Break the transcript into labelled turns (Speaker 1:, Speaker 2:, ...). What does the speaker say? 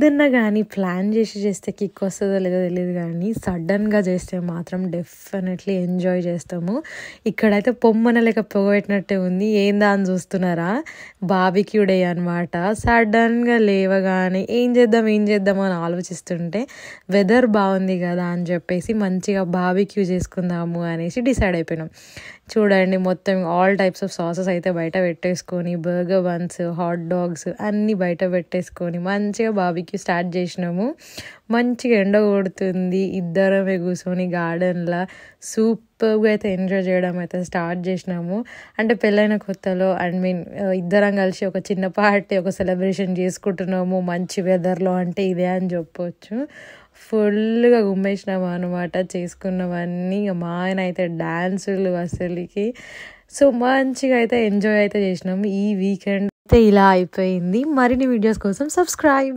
Speaker 1: ఏదన్నా కానీ ప్లాన్ చేసి చేస్తే కిక్ వస్తుందో లేదో తెలియదు కానీ సడన్గా చేస్తే మాత్రం డెఫినెట్లీ ఎంజాయ్ చేస్తాము ఇక్కడైతే పొమ్మన లేక పొగబెట్టినట్టే ఉంది ఏందా అని చూస్తున్నారా డే అనమాట సడన్గా లేవగానే ఏం చేద్దాం ఏం చేద్దాం అని ఆలోచిస్తుంటే వెదర్ బాగుంది కదా అని చెప్పేసి మంచిగా బాబిక్యూ చేసుకుందాము అనేసి డిసైడ్ అయిపోయినాం చూడండి మొత్తం ఆల్ టైప్స్ ఆఫ్ సాసెస్ అయితే బయట పెట్టేసుకొని బర్గర్ బన్స్ హాట్ డాగ్స్ అన్నీ బయట పెట్టేసుకొని మంచిగా బాబిక్యూ ఫైవ్కి స్టార్ట్ చేసినాము మంచిగా ఎండ కొడుతుంది ఇద్దరమే కూర్చొని గార్డెన్లో సూపర్గా అయితే ఎంజాయ్ చేయడం అయితే స్టార్ట్ చేసినాము అంటే పెళ్ళైన కొత్తలో అండ్ మీన్ ఇద్దరం కలిసి ఒక చిన్న పార్టీ ఒక సెలబ్రేషన్ చేసుకుంటున్నాము మంచి వెదర్లో అంటే ఇదే అని చెప్పొచ్చు ఫుల్గా గుమ్మేసినాము అనమాట చేసుకున్నవన్నీ మా ఆయన అయితే డ్యాన్సులు అసలుకి సో మంచిగా అయితే ఎంజాయ్ అయితే చేసినాము ఈ వీకెండ్ అయితే ఇలా అయిపోయింది మరిన్ని వీడియోస్ కోసం సబ్స్క్రైబ్